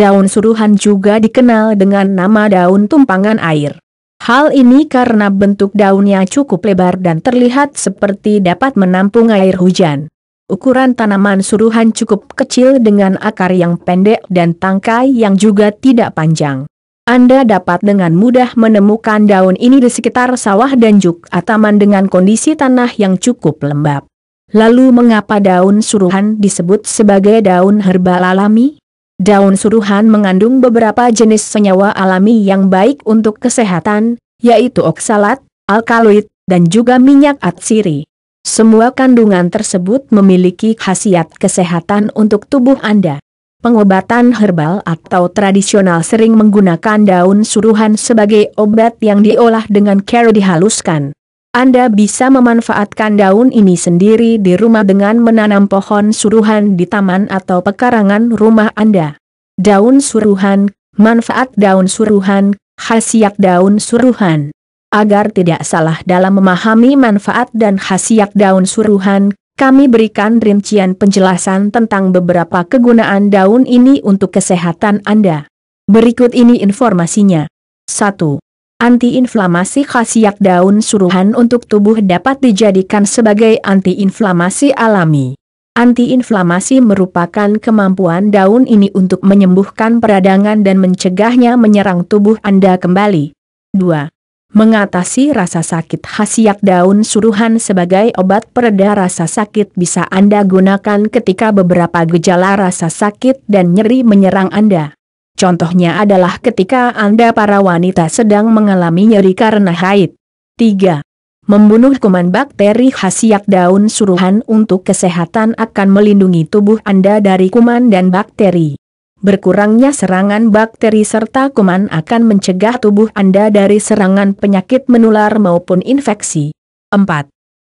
Daun suruhan juga dikenal dengan nama daun tumpangan air. Hal ini karena bentuk daunnya cukup lebar dan terlihat seperti dapat menampung air hujan. Ukuran tanaman suruhan cukup kecil dengan akar yang pendek dan tangkai yang juga tidak panjang. Anda dapat dengan mudah menemukan daun ini di sekitar sawah dan juk taman dengan kondisi tanah yang cukup lembab. Lalu mengapa daun suruhan disebut sebagai daun herbal alami? Daun suruhan mengandung beberapa jenis senyawa alami yang baik untuk kesehatan, yaitu oksalat, alkaloid, dan juga minyak atsiri. Semua kandungan tersebut memiliki khasiat kesehatan untuk tubuh Anda. Pengobatan herbal atau tradisional sering menggunakan daun suruhan sebagai obat yang diolah dengan cara dihaluskan. Anda bisa memanfaatkan daun ini sendiri di rumah dengan menanam pohon suruhan di taman atau pekarangan rumah Anda. Daun suruhan, manfaat daun suruhan, khasiat daun suruhan. Agar tidak salah dalam memahami manfaat dan khasiat daun suruhan, kami berikan rincian penjelasan tentang beberapa kegunaan daun ini untuk kesehatan Anda. Berikut ini informasinya. 1. Antiinflamasi khasiat daun suruhan untuk tubuh dapat dijadikan sebagai antiinflamasi alami. Antiinflamasi merupakan kemampuan daun ini untuk menyembuhkan peradangan dan mencegahnya menyerang tubuh Anda kembali. 2. Mengatasi rasa sakit khasiat daun suruhan sebagai obat pereda rasa sakit bisa Anda gunakan ketika beberapa gejala rasa sakit dan nyeri menyerang Anda. Contohnya adalah ketika Anda para wanita sedang mengalami nyeri karena haid. 3. Membunuh kuman bakteri khasiat daun suruhan untuk kesehatan akan melindungi tubuh Anda dari kuman dan bakteri. Berkurangnya serangan bakteri serta kuman akan mencegah tubuh Anda dari serangan penyakit menular maupun infeksi. 4.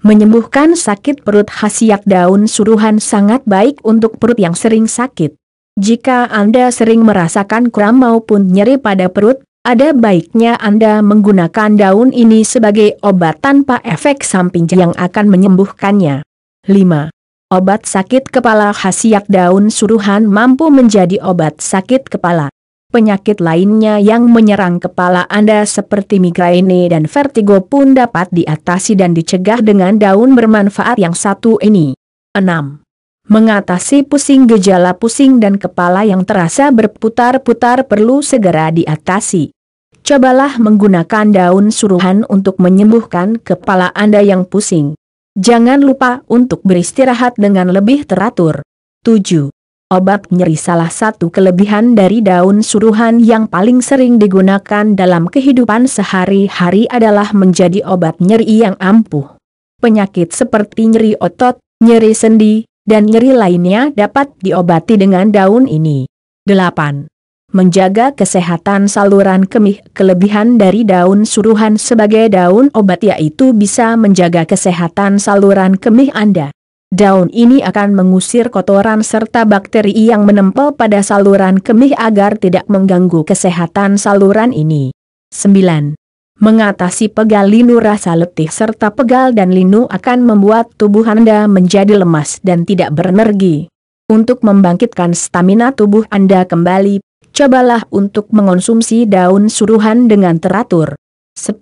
Menyembuhkan sakit perut khasiat daun suruhan sangat baik untuk perut yang sering sakit. Jika Anda sering merasakan kram maupun nyeri pada perut, ada baiknya Anda menggunakan daun ini sebagai obat tanpa efek samping yang akan menyembuhkannya. 5. Obat sakit kepala khasiat daun suruhan mampu menjadi obat sakit kepala. Penyakit lainnya yang menyerang kepala Anda seperti migraine dan vertigo pun dapat diatasi dan dicegah dengan daun bermanfaat yang satu ini. 6. Mengatasi pusing gejala pusing dan kepala yang terasa berputar-putar perlu segera diatasi. Cobalah menggunakan daun suruhan untuk menyembuhkan kepala Anda yang pusing. Jangan lupa untuk beristirahat dengan lebih teratur. 7. Obat nyeri salah satu kelebihan dari daun suruhan yang paling sering digunakan dalam kehidupan sehari-hari adalah menjadi obat nyeri yang ampuh. Penyakit seperti nyeri otot, nyeri sendi, dan nyeri lainnya dapat diobati dengan daun ini. 8. Menjaga kesehatan saluran kemih Kelebihan dari daun suruhan sebagai daun obat yaitu bisa menjaga kesehatan saluran kemih Anda. Daun ini akan mengusir kotoran serta bakteri yang menempel pada saluran kemih agar tidak mengganggu kesehatan saluran ini. 9. Mengatasi pegal linu rasa letih serta pegal dan linu akan membuat tubuh Anda menjadi lemas dan tidak berenergi. Untuk membangkitkan stamina tubuh Anda kembali, cobalah untuk mengonsumsi daun suruhan dengan teratur. 10.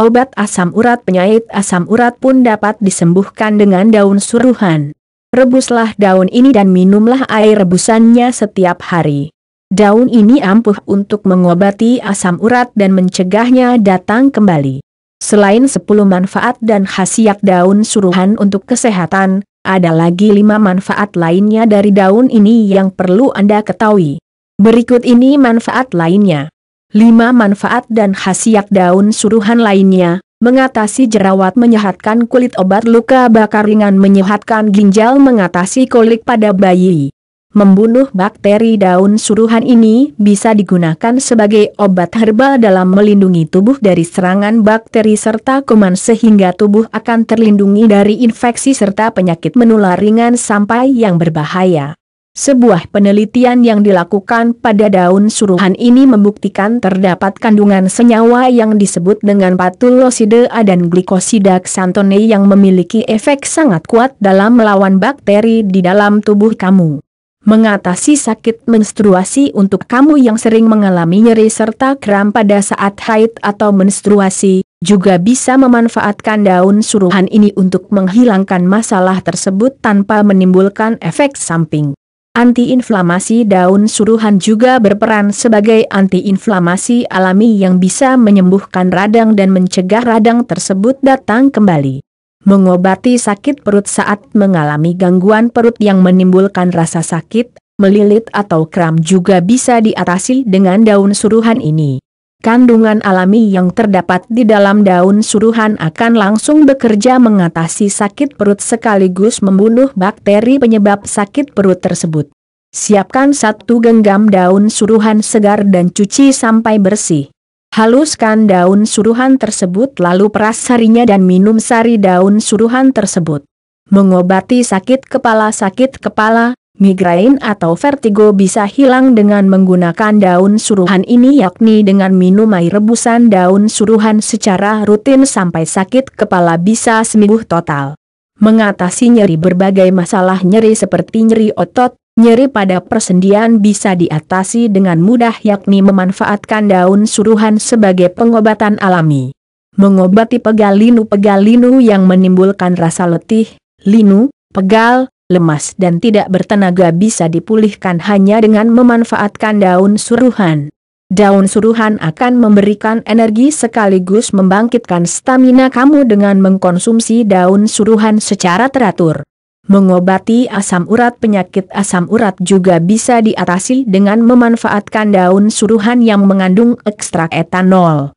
Obat asam urat penyait asam urat pun dapat disembuhkan dengan daun suruhan. Rebuslah daun ini dan minumlah air rebusannya setiap hari. Daun ini ampuh untuk mengobati asam urat dan mencegahnya datang kembali. Selain 10 manfaat dan khasiat daun suruhan untuk kesehatan, ada lagi 5 manfaat lainnya dari daun ini yang perlu Anda ketahui. Berikut ini manfaat lainnya. 5 manfaat dan khasiat daun suruhan lainnya, mengatasi jerawat menyehatkan kulit obat luka bakar ringan menyehatkan ginjal mengatasi kolik pada bayi. Membunuh bakteri daun suruhan ini bisa digunakan sebagai obat herbal dalam melindungi tubuh dari serangan bakteri serta kuman sehingga tubuh akan terlindungi dari infeksi serta penyakit menular ringan sampai yang berbahaya. Sebuah penelitian yang dilakukan pada daun suruhan ini membuktikan terdapat kandungan senyawa yang disebut dengan patuloside A dan glikosida xantone yang memiliki efek sangat kuat dalam melawan bakteri di dalam tubuh kamu. Mengatasi sakit menstruasi untuk kamu yang sering mengalami nyeri serta kram pada saat haid atau menstruasi, juga bisa memanfaatkan daun suruhan ini untuk menghilangkan masalah tersebut tanpa menimbulkan efek samping. Antiinflamasi daun suruhan juga berperan sebagai antiinflamasi alami yang bisa menyembuhkan radang dan mencegah radang tersebut datang kembali mengobati sakit perut saat mengalami gangguan perut yang menimbulkan rasa sakit, melilit atau kram juga bisa diatasi dengan daun suruhan ini. Kandungan alami yang terdapat di dalam daun suruhan akan langsung bekerja mengatasi sakit perut sekaligus membunuh bakteri penyebab sakit perut tersebut. Siapkan satu genggam daun suruhan segar dan cuci sampai bersih. Haluskan daun suruhan tersebut lalu peras sarinya dan minum sari daun suruhan tersebut. Mengobati sakit kepala Sakit kepala, migrain atau vertigo bisa hilang dengan menggunakan daun suruhan ini yakni dengan minum air rebusan daun suruhan secara rutin sampai sakit kepala bisa sembuh total. Mengatasi nyeri berbagai masalah nyeri seperti nyeri otot, Nyeri pada persendian bisa diatasi dengan mudah yakni memanfaatkan daun suruhan sebagai pengobatan alami. Mengobati pegal linu-pegal linu yang menimbulkan rasa letih, linu, pegal, lemas dan tidak bertenaga bisa dipulihkan hanya dengan memanfaatkan daun suruhan. Daun suruhan akan memberikan energi sekaligus membangkitkan stamina kamu dengan mengkonsumsi daun suruhan secara teratur. Mengobati asam urat penyakit asam urat juga bisa diatasi dengan memanfaatkan daun suruhan yang mengandung ekstrak etanol.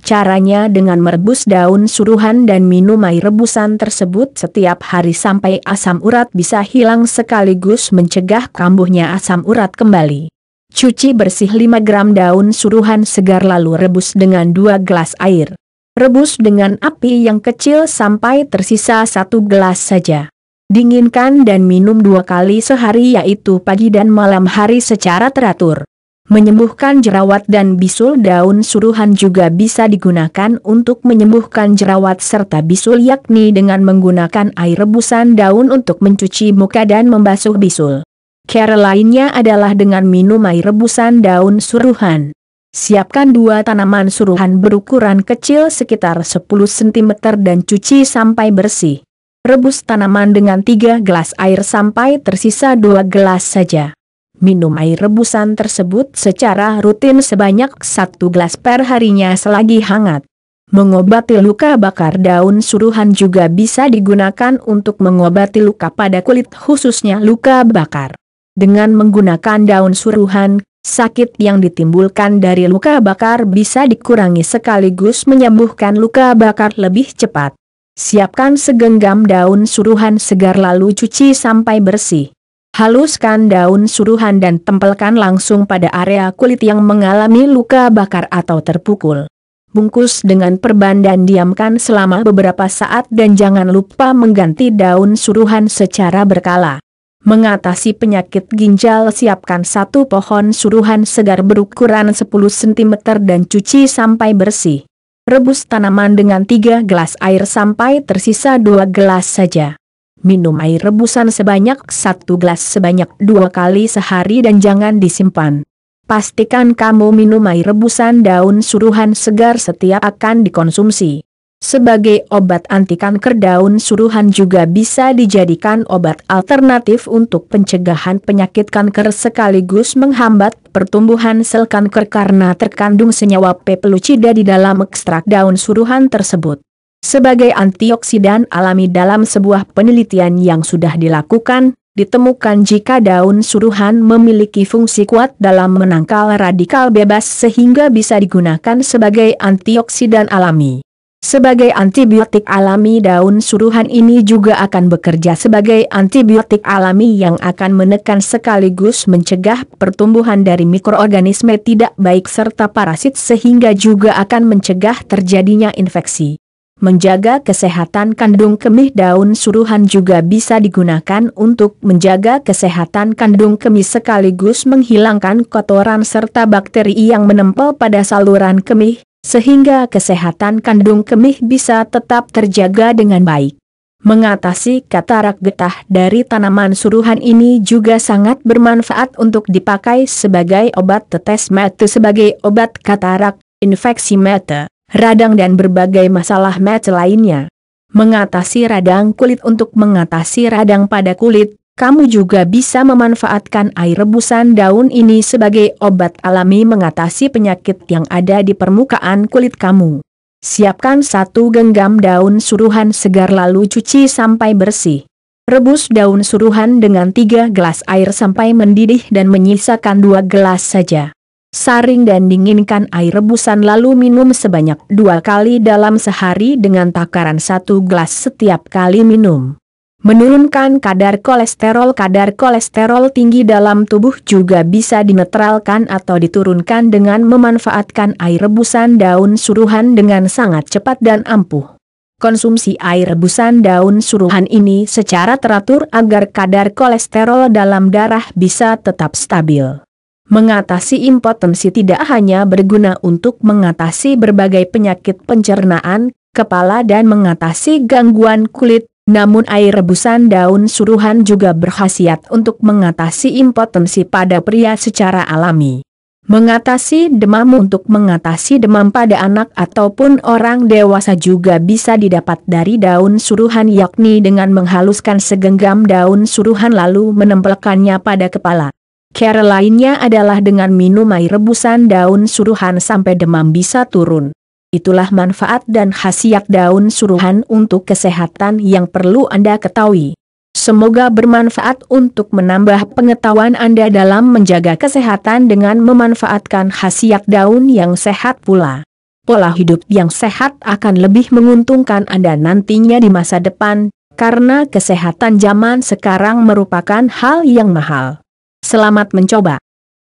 Caranya dengan merebus daun suruhan dan minum air rebusan tersebut setiap hari sampai asam urat bisa hilang sekaligus mencegah kambuhnya asam urat kembali. Cuci bersih 5 gram daun suruhan segar lalu rebus dengan 2 gelas air. Rebus dengan api yang kecil sampai tersisa 1 gelas saja dinginkan dan minum dua kali sehari yaitu pagi dan malam hari secara teratur. Menyembuhkan jerawat dan bisul daun suruhan juga bisa digunakan untuk menyembuhkan jerawat serta bisul yakni dengan menggunakan air rebusan daun untuk mencuci muka dan membasuh bisul. Cara lainnya adalah dengan minum air rebusan daun suruhan. Siapkan dua tanaman suruhan berukuran kecil sekitar 10 cm dan cuci sampai bersih rebus tanaman dengan 3 gelas air sampai tersisa 2 gelas saja. Minum air rebusan tersebut secara rutin sebanyak 1 gelas per harinya selagi hangat. Mengobati luka bakar daun suruhan juga bisa digunakan untuk mengobati luka pada kulit khususnya luka bakar. Dengan menggunakan daun suruhan, sakit yang ditimbulkan dari luka bakar bisa dikurangi sekaligus menyembuhkan luka bakar lebih cepat. Siapkan segenggam daun suruhan segar lalu cuci sampai bersih. Haluskan daun suruhan dan tempelkan langsung pada area kulit yang mengalami luka bakar atau terpukul. Bungkus dengan perban dan diamkan selama beberapa saat dan jangan lupa mengganti daun suruhan secara berkala. Mengatasi penyakit ginjal siapkan satu pohon suruhan segar berukuran 10 cm dan cuci sampai bersih. Rebus tanaman dengan tiga gelas air sampai tersisa dua gelas saja. Minum air rebusan sebanyak satu gelas sebanyak dua kali sehari dan jangan disimpan. Pastikan kamu minum air rebusan daun suruhan segar setiap akan dikonsumsi. Sebagai obat anti kanker daun suruhan juga bisa dijadikan obat alternatif untuk pencegahan penyakit kanker sekaligus menghambat pertumbuhan sel kanker karena terkandung senyawa pepelucida di dalam ekstrak daun suruhan tersebut. Sebagai antioksidan alami dalam sebuah penelitian yang sudah dilakukan, ditemukan jika daun suruhan memiliki fungsi kuat dalam menangkal radikal bebas sehingga bisa digunakan sebagai antioksidan alami. Sebagai antibiotik alami daun suruhan ini juga akan bekerja sebagai antibiotik alami yang akan menekan sekaligus mencegah pertumbuhan dari mikroorganisme tidak baik serta parasit sehingga juga akan mencegah terjadinya infeksi. Menjaga kesehatan kandung kemih daun suruhan juga bisa digunakan untuk menjaga kesehatan kandung kemih sekaligus menghilangkan kotoran serta bakteri yang menempel pada saluran kemih, sehingga kesehatan kandung kemih bisa tetap terjaga dengan baik. Mengatasi katarak getah dari tanaman suruhan ini juga sangat bermanfaat untuk dipakai sebagai obat tetes mata sebagai obat katarak, infeksi mata, radang dan berbagai masalah mata lainnya. Mengatasi radang kulit untuk mengatasi radang pada kulit, kamu juga bisa memanfaatkan air rebusan daun ini sebagai obat alami mengatasi penyakit yang ada di permukaan kulit kamu. Siapkan satu genggam daun suruhan segar lalu cuci sampai bersih. Rebus daun suruhan dengan tiga gelas air sampai mendidih dan menyisakan dua gelas saja. Saring dan dinginkan air rebusan lalu minum sebanyak dua kali dalam sehari dengan takaran satu gelas setiap kali minum. Menurunkan kadar kolesterol Kadar kolesterol tinggi dalam tubuh juga bisa dinetralkan atau diturunkan dengan memanfaatkan air rebusan daun suruhan dengan sangat cepat dan ampuh. Konsumsi air rebusan daun suruhan ini secara teratur agar kadar kolesterol dalam darah bisa tetap stabil. Mengatasi impotensi tidak hanya berguna untuk mengatasi berbagai penyakit pencernaan, kepala dan mengatasi gangguan kulit, namun air rebusan daun suruhan juga berkhasiat untuk mengatasi impotensi pada pria secara alami. Mengatasi demam untuk mengatasi demam pada anak ataupun orang dewasa juga bisa didapat dari daun suruhan yakni dengan menghaluskan segenggam daun suruhan lalu menempelkannya pada kepala. Care lainnya adalah dengan minum air rebusan daun suruhan sampai demam bisa turun. Itulah manfaat dan khasiat daun suruhan untuk kesehatan yang perlu Anda ketahui. Semoga bermanfaat untuk menambah pengetahuan Anda dalam menjaga kesehatan dengan memanfaatkan khasiat daun yang sehat pula. Pola hidup yang sehat akan lebih menguntungkan Anda nantinya di masa depan, karena kesehatan zaman sekarang merupakan hal yang mahal. Selamat mencoba!